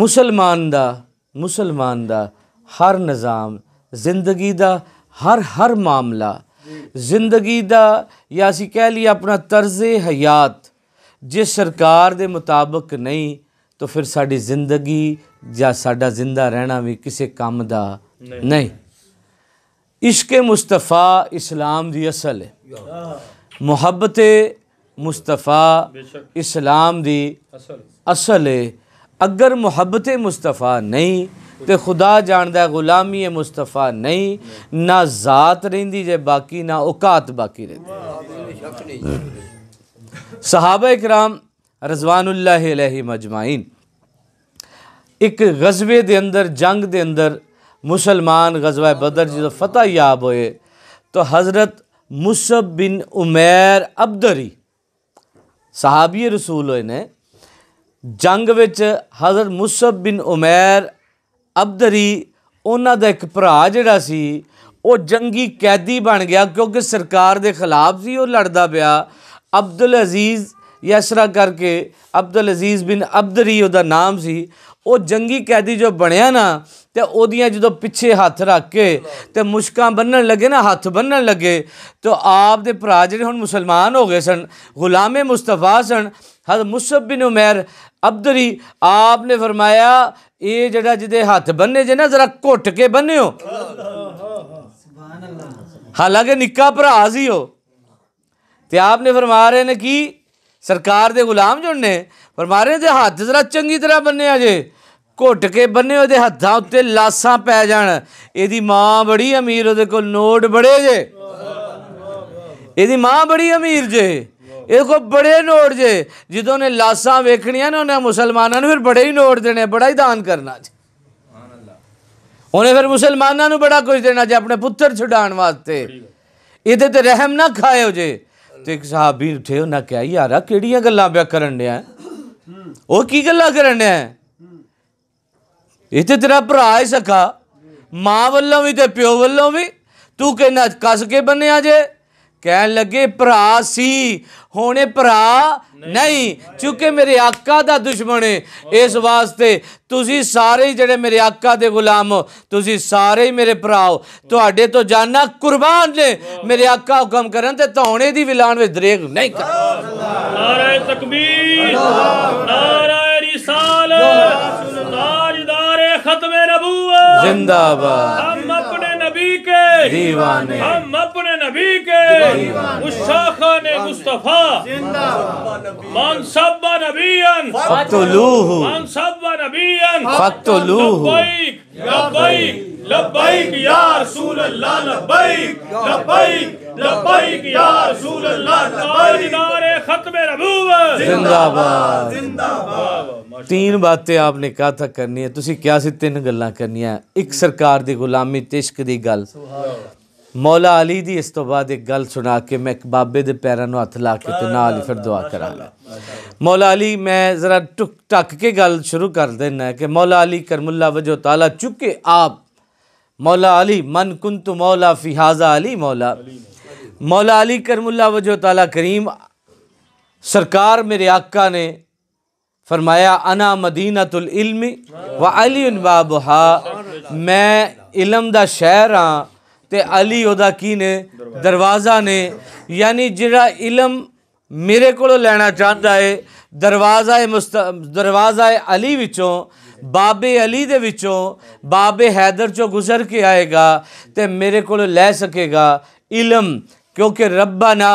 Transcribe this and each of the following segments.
मुसलमान का मुसलमान का हर निज़ाम जिंदगी का हर हर मामला जिंदगी का या असी कह लिए अपना तर्ज हयात जे सरकार के मुताबिक नहीं तो फिर साड़ी जिंदगी या सा जिंदा रहना भी किसी काम का नहीं, नहीं। इश्क मुस्तफा इस्लाम की असल है मुहब्बत मुस्तफा इस्लाम की असल है अगर मुहब्बत मुस्तफ़ा नहीं तो खुदा जानता गुलामी मुस्तफ़ा नहीं ना जात रही जे बाकी ना औकात बाकी रही साहब कराम रजवानुल्लाह मजमाइन एक गजबे के अंदर जंग के अंदर मुसलमान गजबा बदर जो फतह याब होए तो हज़रत मुसब बिन उमैर अब्दरी साहबी रसूल होए ने ਜੰਗ ਵਿੱਚ ਹਜ਼ਰਤ ਮੁਸਬ ਬਿਨ ਉਮੈਰ ਅਬਦਰੀ ਉਹਨਾਂ ਦਾ ਇੱਕ ਭਰਾ ਜਿਹੜਾ ਸੀ ਉਹ ਜੰਗੀ ਕੈਦੀ ਬਣ ਗਿਆ ਕਿਉਂਕਿ ਸਰਕਾਰ ਦੇ ਖਿਲਾਫ ਸੀ ਉਹ ਲੜਦਾ ਪਿਆ ਅਬਦੁਲ ਅਜ਼ੀਜ਼ ਯਸਰਾ ਕਰਕੇ ਅਬਦੁਲ ਅਜ਼ੀਜ਼ ਬਿਨ ਅਬਦਰੀ ਉਹਦਾ ਨਾਮ ਸੀ ਉਹ ਜੰਗੀ ਕੈਦੀ ਜੋ ਬਣਿਆ ਨਾ ਤੇ ਉਹਦੀਆਂ ਜਦੋਂ ਪਿੱਛੇ ਹੱਥ ਰੱਖ ਕੇ ਤੇ ਮੁਸ਼ਕਾਂ ਬੰਨਣ ਲੱਗੇ ਨਾ ਹੱਥ ਬੰਨਣ ਲੱਗੇ ਤੇ ਆਪ ਦੇ ਭਰਾ ਜਿਹੜੇ ਹੁਣ ਮੁਸਲਮਾਨ ਹੋ ਗਏ ਸਨ ਗੁਲਾਮੇ ਮੁਸਤਫਾ ਸਨ ਹਜ਼ਰਤ ਮੁਸਬ ਬਿਨ ਉਮੈਰ अबदरी आपने फरमाया ये जरा जिदे हाथ बनने जे ना जरा घुट के बने हो हालांकि निका भरा ही हो तो आपने फरमा रहे ने कि सरकार के गुलाम जुड़ने फरमा रहे जे हाथ जरा चंकी तरह बने जे घुट के ਬੰਨੇ ਉਹਦੇ ਹੱਥਾਂ ਉੱਤੇ ਲਾਸਾਂ ਪੈ ਜਾਣ ਇਹਦੀ ਮਾਂ ਬੜੀ ਅਮੀਰ ਉਹਦੇ ਕੋਲ ਨੋਟ ਬੜੇ ਜੇ ਇਹਦੀ ਮਾਂ ਬੜੀ ਅਮੀਰ ਇਹ ਬੜੇ ਨੋਟ ਜੇ ਜਦੋਂ ਨੇ ਲਾਸਾਂ ਵੇਖਣੀਆਂ ਨੇ ਉਹਨੇ ਮੁਸਲਮਾਨਾਂ ਨੂੰ ਫਿਰ ਬੜੇ ਹੀ ਨੋਟ ਦੇਣੇ ਬੜਾ ਹੀ ਦਾਨ ਕਰਨਾ ਜੀ ਉਹਨੇ ਫਿਰ ਮੁਸਲਮਾਨਾਂ ਨੂੰ ਬੜਾ ਕੁਝ ਦੇਣਾ ਜੇ ਆਪਣੇ ਪੁੱਤਰ ਛੁਡਾਉਣ ਵਾਸਤੇ ਇਹਦੇ ਤੇ ਰਹਿਮ ਨਾ ਖਾਇਓ ਜੇ ਤੇ ਇੱਕ ਸਾਹਬੀ ਉੱਥੇ ਉਹਨਾਂ ਕਿਹਾ ਯਾਰਾ ਕਿਹੜੀਆਂ ਗੱਲਾਂ ਬਿਆ ਕਰਨ ਡਿਆ ਉਹ ਕੀ ਗੱਲਾਂ ਕਰਨ ਡਿਆ ਇਹ ਤੇ ਤੇਰਾ ਭਰਾ ਹੈ ਸਕਾ ਮਾਂ ਵੱਲੋਂ ਵੀ ਤੇ ਪਿਓ ਵੱਲੋਂ ਵੀ ਤੂੰ ਕਹਿੰਦਾ ਕੱਸ ਕੇ ਬੰਨਿਆ ਜੇ ਕਹਿਣ ਲੱਗੇ ਭਰਾ ਸੀ ਹੋਣੇ ਭਰਾ ਨਹੀਂ ਕਿਉਂਕਿ ਮੇਰੇ ਆਕਾ ਦਾ ਦੁਸ਼ਮਣ ਹੈ ਇਸ ਵਾਸਤੇ ਤੁਸੀਂ ਸਾਰੇ ਜਿਹੜੇ ਮੇਰੇ ਆਕਾ ਦੇ ਗੁਲਾਮ ਹੋ ਤੁਸੀਂ ਸਾਰੇ ਮੇਰੇ ਭਰਾ ਹੋ ਤੁਹਾਡੇ ਤੋਂ ਜਾਨਾ ਕੁਰਬਾਨ ਨੇ ਮੇਰੇ ਆਕਾ ਹੁਕਮ ਕਰਨ ਤੇ ਧੌਣੇ ਦੀ ਵਿਲਾਨ ਵਿੱਚ ਦਰੇਗ ਨਹੀਂ ਕਰ ਨਾਰਾ ਤਕਬੀਰ ਨਾਰਾ ਰਿਸਾਲਤ ਤਾਜਦਾਰ ਖਤਮੇ ਨਬੂਵਤ ਜ਼ਿੰਦਾਬਾਦ नबी के दीवाने हम अपने नबी के मुशाखा ने मुस्तफ़ा मनसबा नबीन फक्तुलूह मनसबा नबीन लबैक लबैक लब्बैक लब्बैक या रसूल अल्लाह लबैक लबैक तीन बातें आपने कहा था करनी है तुसी क्या सी तीन गल् कर एक सरकार की गुलामी इश्क दी गल मौला अली दी इस तो बाद एक गल सुना के मैं एक बाबे के पैरों नु हथ ला के ते नाल फिर दुआ करांगा मौला अली मैं जरा टुक टक के गल शुरू कर देना कि मौला अली करमुला वजो ताला चुके आप मौला अली मन कुंत मौला फिहाजा अली मौला मौला अली करमुल्ला वजह तला करीम सरकार मेरे आका ने फरमाया अना मदीनातुल्मी व अली बाबहा मैं इलम का शहर हाँ तो अली ओदा की ने दरवाज़ा ने यानी जरा इलम मेरे को लैना चाहता है दरवाज़ा है मुस्त दरवाज़ा है अली विचों बाबे अली दे विचों बाबे हैदर चो गुजर के आएगा तो मेरे को लै सकेगा इलम क्योंकि रब्बना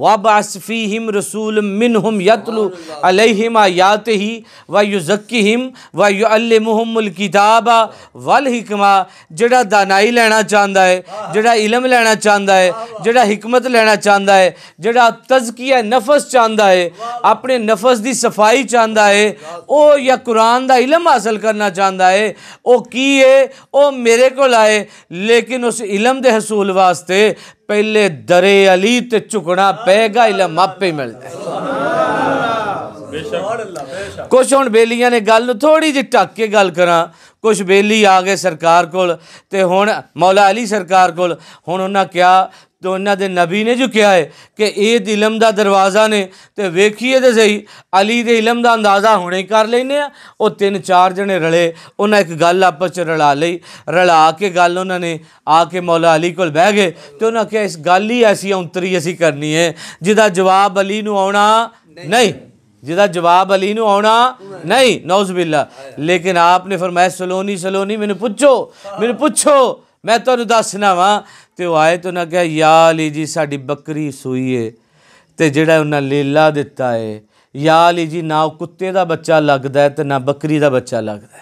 वबासफ़ीम रसूल मिन हम यतलु अलहम आयात ही व हिम व किताब किताबा वल हिकमा जड़ा दानाई लैना चाहता हाँ, हाँ। है जड़ा इलम लैना चाहता है जड़ा हिकमत लैना चाहता है जड़ा तजकिया नफस चाहता है अपने नफस की सफाई चाहता है ओ या कुरान का इलम हासिल करना चाहता है वह की है वह मेरे को आए लेकिन उस इलम के हसूल वास्ते पहले दरे अली ते झुकना पेगा इला मापे मिलता है कुछ हूँ बेलिया ने गल थोड़ी जी ढक के गल करा कुछ बेली आ गए सरकार को हूँ मौला अली सरकार को हूँ उन्हें क्या ਤੇ ਉਹਨਾਂ ਦੇ ਨਬੀ ਨੇ ਜੋ ਕਿਹਾ ਹੈ ਕਿ ਇਹ ਇਲਮ ਦਾ ਦਰਵਾਜ਼ਾ ਨੇ ਤੇ ਵੇਖੀਏ ਤੇ ਸਹੀ ਅਲੀ ਦੇ ਇਲਮ ਦਾ ਅੰਦਾਜ਼ਾ ਹੁਣੇ ਕਰ ਲੈਨੇ ਆ ਉਹ ਤਿੰਨ ਚਾਰ ਜਣੇ ਰਲੇ ਉਹਨਾਂ ਇੱਕ ਗੱਲ ਆਪਸ ਚ ਰਲਾ ਲਈ ਰਲਾ ਕੇ ਗੱਲ ਉਹਨਾਂ ਨੇ ਆ ਕੇ ਮੌਲਾ ਅਲੀ ਕੋਲ ਬਹਿ ਗਏ ਤੇ ਉਹਨਾਂ ਕਿਹਾ ਇਸ ਗੱਲ ਹੀ ਐਸੀ ਉਂਤਰੀ ਅਸੀਂ ਕਰਨੀ ਹੈ ਜਿਹਦਾ ਜਵਾਬ ਅਲੀ ਨੂੰ ਆਉਣਾ ਨਹੀਂ ਜਿਹਦਾ ਜਵਾਬ ਅਲੀ ਨੂੰ ਆਉਣਾ ਨਹੀਂ ਨੌਜ਼ ਬਿੱਲਾ ਲੇਕਿਨ ਆਪ ਨੇ ਫਰਮਾਇਆ ਸਲੋਨੀ ਸਲੋਨੀ ਮੈਨੂੰ ਪੁੱਛੋ ਮੈਨੂੰ ਪੁੱਛੋ ਮੈਂ ਤੁਹਾਨੂੰ ਦੱਸਣਾ ਵਾਂ ਤੇ ਉਹ ਆਏ ਤੋਂ ਨਾ ਕਿਹਾ ਯਾ ਅਲੀ ਜੀ ਸਾਡੀ ਬੱਕਰੀ ਸੂਈ ਏ ਤੇ ਜਿਹੜਾ ਉਹਨਾਂ ਲੀਲਾ ਦਿੱਤਾ ਏ ਯਾ ਅਲੀ ਜੀ ਨਾ ਕੁੱਤੇ ਦਾ ਬੱਚਾ ਲੱਗਦਾ ਤੇ ਨਾ ਬੱਕਰੀ ਦਾ ਬੱਚਾ ਲੱਗਦਾ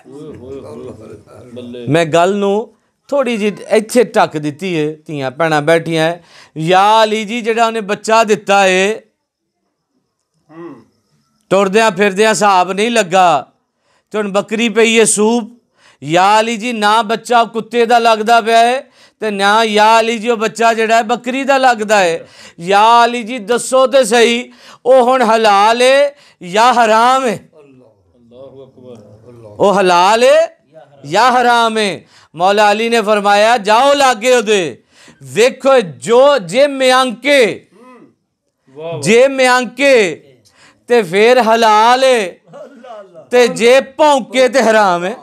ਮੈਂ ਗੱਲ ਨੂੰ ਥੋੜੀ ਜੀ ਇੱਥੇ ਟੱਕ ਦਿੱਤੀ ਏ ਧੀਆਂ ਭੈਣਾਂ ਬੈਠੀਆਂ ਯਾ ਅਲੀ ਜੀ ਜਿਹੜਾ ਉਹਨੇ ਬੱਚਾ ਦਿੱਤਾ ਏ ਤੁਰਦਿਆਂ ਫਿਰਦਿਆਂ ਹਿਸਾਬ ਨਹੀਂ ਲੱਗਾ ਤੇ ਹੁਣ ਬੱਕਰੀ ਪਈ ਏ ਸੂਪ ਯਾ ਅਲੀ ਜੀ ਨਾ ਬੱਚਾ ਕੁੱਤੇ ਦਾ ਲੱਗਦਾ ਪਿਆ ਏ ਤੇ ਨਾ ਯਾ ਅਲੀ ਜੀ ਉਹ ਬੱਚਾ ਜਿਹੜਾ ਹੈ ਬੱਕਰੀ ਦਾ ਲੱਗਦਾ ਏ ਯਾ ਅਲੀ ਜੀ ਦੱਸੋ ਤੇ ਸਹੀ ਉਹ ਹੁਣ ਹਲਾਲ ਏ ਯਾ ਹਰਾਮ ਹੈ ਉਹ ਹਲਾਲ ਏ ਯਾ ਹਰਾਮ ਏ ਮੌਲਾ ਅਲੀ ਨੇ ਫਰਮਾਇਆ ਜਾਓ ਲਾਗੇ ਉਹਦੇ ਵੇਖੋ ਜੋ ਜੇ ਮਿਆਂਕੇ ਜੇ ਮਿਆਂਕੇ ਤੇ ਫੇਰ ਹਲਾਲ ਏ ਤੇ ਜੇ ਭੌਂਕੇ ਤੇ ਹਰਾਮ ਏ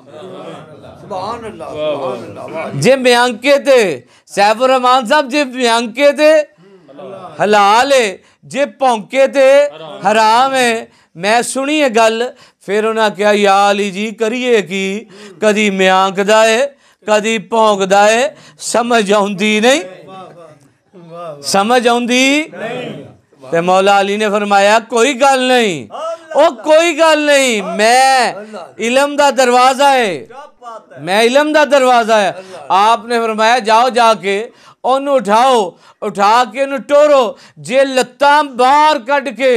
जे में अंके थे सैफुर रहमान साहब जे में अंके थे हलाल है जे भौंके थे हराम है मैं सुनी है गल फिर उन्हें क्या या अली जी करिए कि कदी म्यांकदा है कदी भौंकदा है समझ आती नहीं समझ आती मौला अली ने फरमाया कोई गल नहीं हाँ। कोई गल नहीं मैं इलम का दरवाजा है मैं इलम का दरवाज़ा है आपने फरमाया जाओ जाके ओनू उठाओ उठा के ओनू टोरो जे लत्त बाहर कट के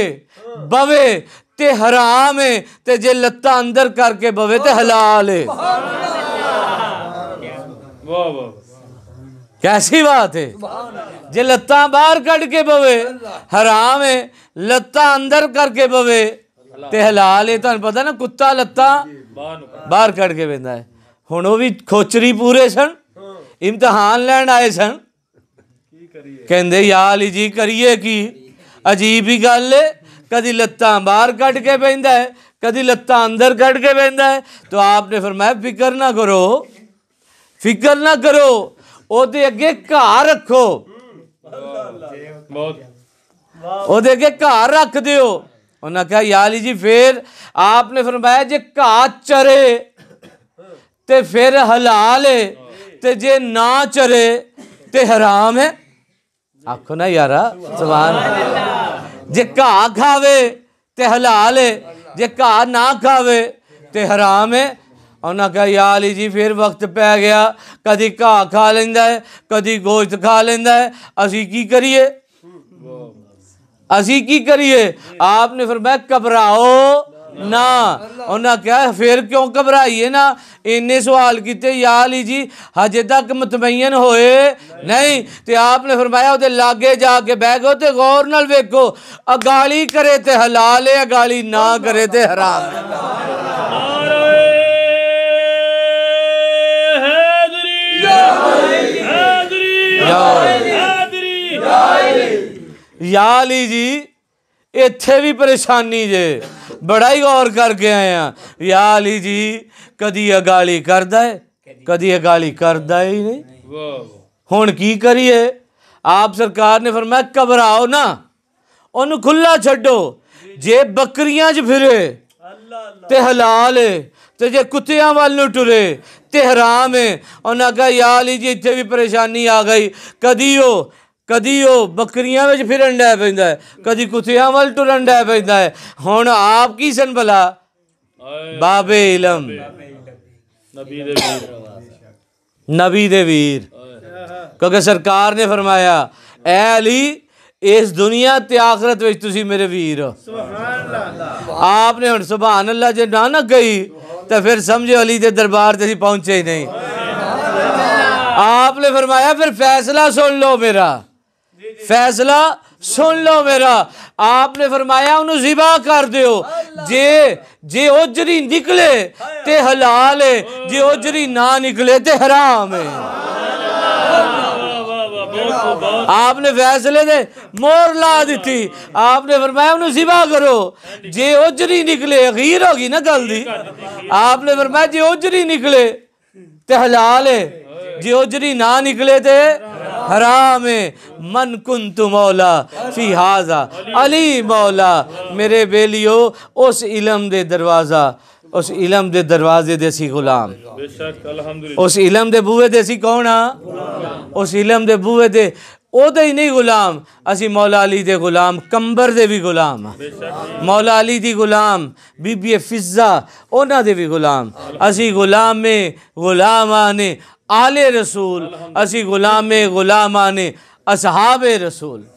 बवे ते हराम है ते जे लत्त अंदर करके बवे ते हलाल है कैसी बात है जे लत्त बहर कट के बवे हराम है लत्त अंदर करके बवे ਤੇ ਹਲਾਲ ਇਹ ਤੁਹਾਨੂੰ ਪਤਾ ਨਾ ਕੁੱਤਾ ਲੱਤਾ ਬਾਹਰ ਕੱਢ ਕੇ ਵੇਂਦਾ ਹੈ ਹੁਣ ਉਹ ਵੀ ਖੋਚਰੀ ਪੂਰੇ ਸਨ ਇਮਤਿਹਾਨ ਲੈਣ ਆਏ ਸਨ ਕੀ ਕਰੀਏ ਕਹਿੰਦੇ ਯਾ ਅਲੀ ਜੀ ਕਰੀਏ ਕੀ ਅਜੀਬ ਹੀ ਗੱਲ ਕਦੀ ਲੱਤਾ ਬਾਹਰ ਕੱਢ ਕੇ ਵੇਂਦਾ ਹੈ ਕਦੀ ਲੱਤਾ ਅੰਦਰ ਕੱਢ ਕੇ ਵੇਂਦਾ ਹੈ ਤਾਂ ਆਪਨੇ ਫਰਮਾਇਆ ਫਿਕਰ ਨਾ ਕਰੋ ਫਿਕਰ ਨਾ ਕਰੋ ਉਹਦੇ ਅੱਗੇ ਘਾਹ ਰੱਖੋ ਬਹੁਤ ਉਹਦੇ ਅੱਗੇ ਘਾਹ ਰੱਖ ਦਿਓ ਉਹਨਾਂ ਕਹਾ ਯਾਲੀ ਜੀ ਫੇਰ ਆਪਨੇ ਫਰਮਾਇਆ ਜੇ ਘਾ ਚਰੇ ਤੇ ਫਿਰ ਹਲਾਲ ਹੈ ਤੇ ਜੇ ਨਾ ਚਰੇ ਤੇ ਹਰਾਮ ਹੈ ਆਖੋ ਨਾ ਯਾਰਾ ਸੁਭਾਨ ਜੇ ਘਾ ਖਾਵੇ ਤੇ ਹਲਾਲ ਹੈ ਜੇ ਘਾ ਨਾ ਖਾਵੇ ਤੇ ਹਰਾਮ ਹੈ ਉਹਨਾਂ ਕਹਾ ਯਾ ਅਲੀ ਜੀ ਫਿਰ ਵਕਤ ਪੈ ਗਿਆ ਕਦੀ ਘਾ ਖਾ ਲੈਂਦਾ ਹੈ ਕਦੀ ਗੋਸ਼ਤ ਖਾ ਲੈਂਦਾ ਹੈ ਅਸੀਂ ਕੀ ਕਰੀਏ असी की करिए आपने फिर मैं घबराओ ना उन्हें क्या फिर क्यों घबराइए ना इन्ने सवाल किए या ली जी हजे तक मुतमयन होए नहीं तो आपने फरमाया उदे लागे जाके बह गो तो गौर नाल वेखो अगाली करे तो हलाल है अगाली ना करे तो हराम हैदरी ਯਾ ਲਈ ਜੀ ਇੱਥੇ ਵੀ ਪਰੇਸ਼ਾਨੀ ਜੇ ਬੜਾ ਹੀ ਗੌਰ ਕਰਕੇ ਆਇਆ ਯਾ ਲਈ ਜੀ ਕਦੀ ਅਗਾਲੀ ਕਰਦਾ ਹੈ ਕਦੀ ਅਗਾਲੀ ਕਰਦਾ ਹੀ ਨਹੀਂ ਹੁਣ ਕੀ ਕਰੀਏ ਆਪ ਸਰਕਾਰ ਨੇ ਫਰਮਾਇਆ ਕਬਰਾਓ ਨਾ ਉਹਨੂੰ ਖੁੱਲਾ ਛੱਡੋ ਜੇ ਬੱਕਰੀਆਂ 'ਚ ਫਿਰੇ ਤੇ ਹਲਾਲ ਤੇ ਜੇ ਕੁੱਤਿਆਂ ਵੱਲ ਨੂੰ ਟੁਰੇ ਤੇ ਹਰਾਮ ਹੈ ਉਹਨਾਂ ਕਹਿਆ ਯਾ ਲਈ ਜੀ ਇੱਥੇ ਵੀ ਪਰੇਸ਼ਾਨੀ ਆ ਗਈ ਕਦੀ ਉਹ कभी वह बकरिया फिर डै पैदा है कभी कुत्तिया वाल टुर डै पैदा है हम आप की सन भला बाबे इलम नबी दे वीर क्योंकि सरकार ने फरमाया अली इस दुनिया ते आखरत तुसी मेरे वीर आपने हम सुबह अल्लाह जे ना गई तो फिर समझो अली के दरबार से पहुंचे ही नहीं आपने फरमाया फिर फैसला सुन लो मेरा फैसला सुन लो मेरा आपने फरमाया उन्होंने जिबा कर दो जे जे ओजरी निकले तो हलाल है जे ओजरी ना निकले तो हराम है आपने फैसले दे मोर ला दी आपने फरमाया उन्होंने जिबा करो जे ओजरी निकले अखीर होगी ना गल दी आपने फरमाया जे ओजरी निकले तो हलाल है जे ओजरी ना निकले तो हराम मन कुन तु मौला फी हाजा अली मौला मेरे बेलियो उस इलम दे दरवाज़ा उस इलम दे दरवाजे देसी गुलाम उस इलम दे बूए देसी कौन आ उस इलम दे बूए दे ओदे ही नहीं गुलाम असी मौला अली दे गुलाम कंबर दे भी गुलाम मौला अली दी गुलाम बीबी फिजा ओना दे भी गुलाम असी गुलाम गुलाम आने आले रसूल असी गुलाम गुलामे गुलामाने असहाबे रसूल